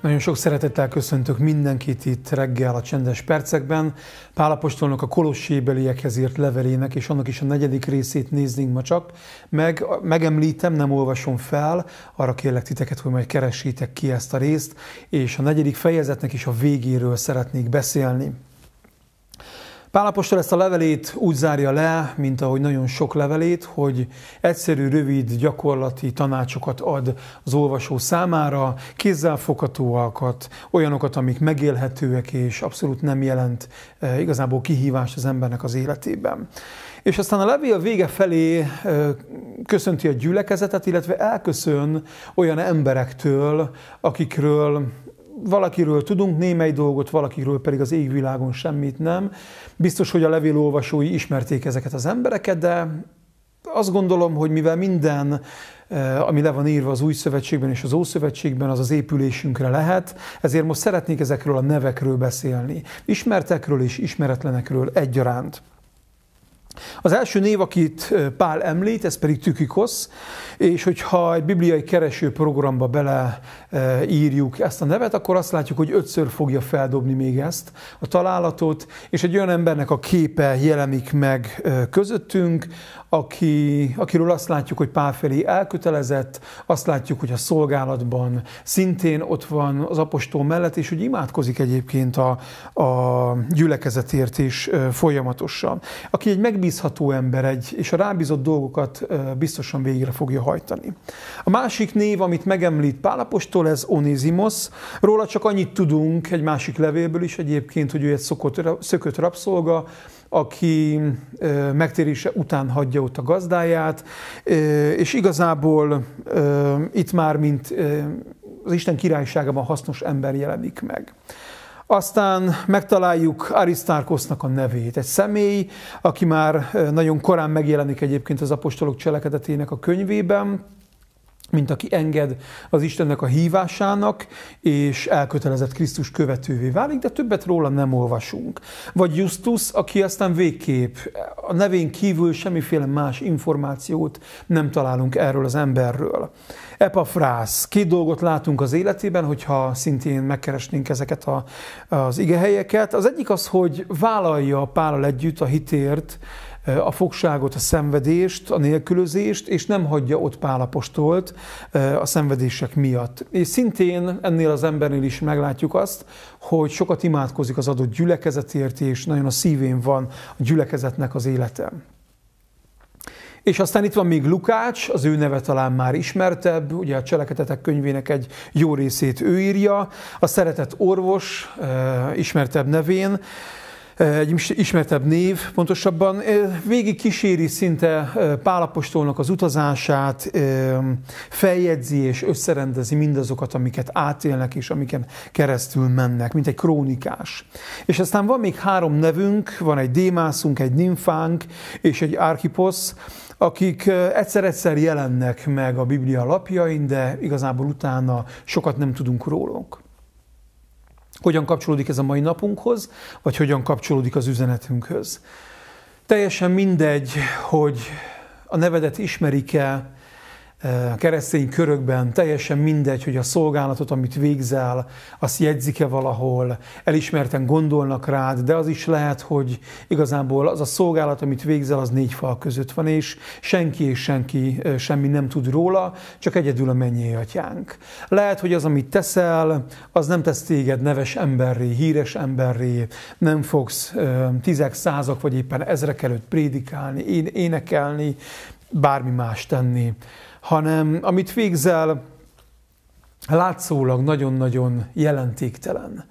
Nagyon sok szeretettel köszöntök mindenkit itt reggel a Csendes Percekben. Pálapostolnak a beliekhez írt levelének, és annak is a negyedik részét néznénk ma csak. Meg, megemlítem, nem olvasom fel, arra kérlek titeket, hogy majd keressétek ki ezt a részt, és a negyedik fejezetnek is a végéről szeretnék beszélni. Pálapostól ezt a levelét úgy zárja le, mint ahogy nagyon sok levelét, hogy egyszerű, rövid, gyakorlati tanácsokat ad az olvasó számára, kézzelfoghatóakat, olyanokat, amik megélhetőek és abszolút nem jelent e, igazából kihívást az embernek az életében. És aztán a levél vége felé e, köszönti a gyülekezetet, illetve elköszön olyan emberektől, akikről valakiről tudunk némely dolgot, valakiről pedig az égvilágon semmit nem. Biztos, hogy a levélolvasói ismerték ezeket az embereket, de azt gondolom, hogy mivel minden, eh, ami le van írva az új szövetségben és az ószövetségben, az az épülésünkre lehet, ezért most szeretnék ezekről a nevekről beszélni. Ismertekről és ismeretlenekről egyaránt. Az első név, akit Pál említ, ez pedig Tükikosz, és hogyha egy bibliai kereső programba beleírjuk ezt a nevet, akkor azt látjuk, hogy ötször fogja feldobni még ezt a találatot, és egy olyan embernek a képe jelenik meg közöttünk, aki, akiről azt látjuk, hogy Pál felé elkötelezett, azt látjuk, hogy a szolgálatban szintén ott van az apostol mellett, és hogy imádkozik egyébként a, a gyülekezetért is folyamatosan. Aki egy megbízó megbízható ember egy, és a rábízott dolgokat biztosan végre fogja hajtani. A másik név, amit megemlít Pálapostól, ez Onizimos. Róla csak annyit tudunk egy másik levélből is egyébként, hogy ő egy szokott, szökött rabszolga, aki megtérése után hagyja ott a gazdáját, és igazából itt már, mint az Isten királyságában hasznos ember jelenik meg. Aztán megtaláljuk Arisztárkosznak a nevét, egy személy, aki már nagyon korán megjelenik egyébként az apostolok cselekedetének a könyvében, mint aki enged az Istennek a hívásának, és elkötelezett Krisztus követővé válik, de többet róla nem olvasunk. Vagy Justus, aki aztán végképp a nevén kívül semmiféle más információt nem találunk erről az emberről. Epafrász, két dolgot látunk az életében, hogyha szintén megkeresnénk ezeket a, az igehelyeket. Az egyik az, hogy vállalja Pállal együtt a hitért a fogságot, a szenvedést, a nélkülözést, és nem hagyja ott Pálapostolt a szenvedések miatt. És szintén ennél az embernél is meglátjuk azt, hogy sokat imádkozik az adott gyülekezetért, és nagyon a szívén van a gyülekezetnek az élete. És aztán itt van még Lukács, az ő neve talán már ismertebb, ugye a Cselekedetek könyvének egy jó részét ő írja, a szeretett orvos ismertebb nevén, egy ismertebb név pontosabban, végig kíséri szinte Pálapostolnak az utazását, feljegyzi és összerendezi mindazokat, amiket átélnek és amiken keresztül mennek, mint egy krónikás. És aztán van még három nevünk, van egy Démászunk, egy Nymfánk és egy Archiposz, akik egyszer-egyszer jelennek meg a Biblia lapjain, de igazából utána sokat nem tudunk róluk hogyan kapcsolódik ez a mai napunkhoz, vagy hogyan kapcsolódik az üzenetünkhöz. Teljesen mindegy, hogy a nevedet ismerik-e Eh, keresztény körökben teljesen mindegy, hogy a szolgálatot, amit végzel, azt jegyzik-e valahol, elismerten gondolnak rád, de az is lehet, hogy igazából az a szolgálat, amit végzel, az négy fal között van, és senki és senki eh, semmi nem tud róla, csak egyedül a mennyi atyánk. Lehet, hogy az, amit teszel, az nem tesz téged neves emberré, híres emberré, nem fogsz eh, tizek, százak vagy éppen ezrek előtt prédikálni, énekelni, bármi más tenni, hanem amit végzel, látszólag nagyon-nagyon jelentéktelen.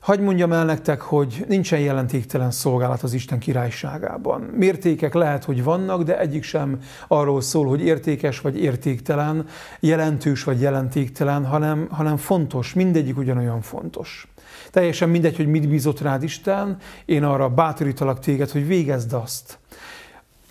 Hagy mondjam el nektek, hogy nincsen jelentéktelen szolgálat az Isten királyságában. Mértékek lehet, hogy vannak, de egyik sem arról szól, hogy értékes vagy értéktelen, jelentős vagy jelentéktelen, hanem, hanem fontos, mindegyik ugyanolyan fontos. Teljesen mindegy, hogy mit bízott rád Isten, én arra bátorítalak téged, hogy végezd azt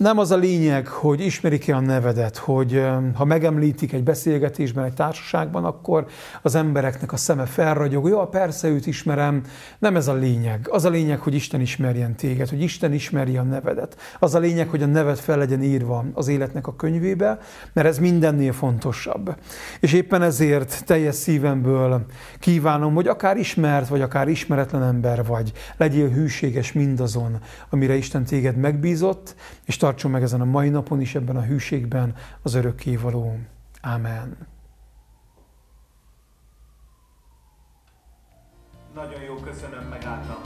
nem az a lényeg, hogy ismerik-e a nevedet, hogy ha megemlítik egy beszélgetésben, egy társaságban, akkor az embereknek a szeme felragyog, jó, persze őt ismerem, nem ez a lényeg. Az a lényeg, hogy Isten ismerjen téged, hogy Isten ismerje a nevedet. Az a lényeg, hogy a neved fel legyen írva az életnek a könyvébe, mert ez mindennél fontosabb. És éppen ezért teljes szívemből kívánom, hogy akár ismert vagy akár ismeretlen ember vagy, legyél hűséges mindazon, amire Isten téged megbízott, és tartson meg ezen a mai napon is, ebben a hűségben az örökkévaló. Ámen. Nagyon jó, köszönöm, megálltam.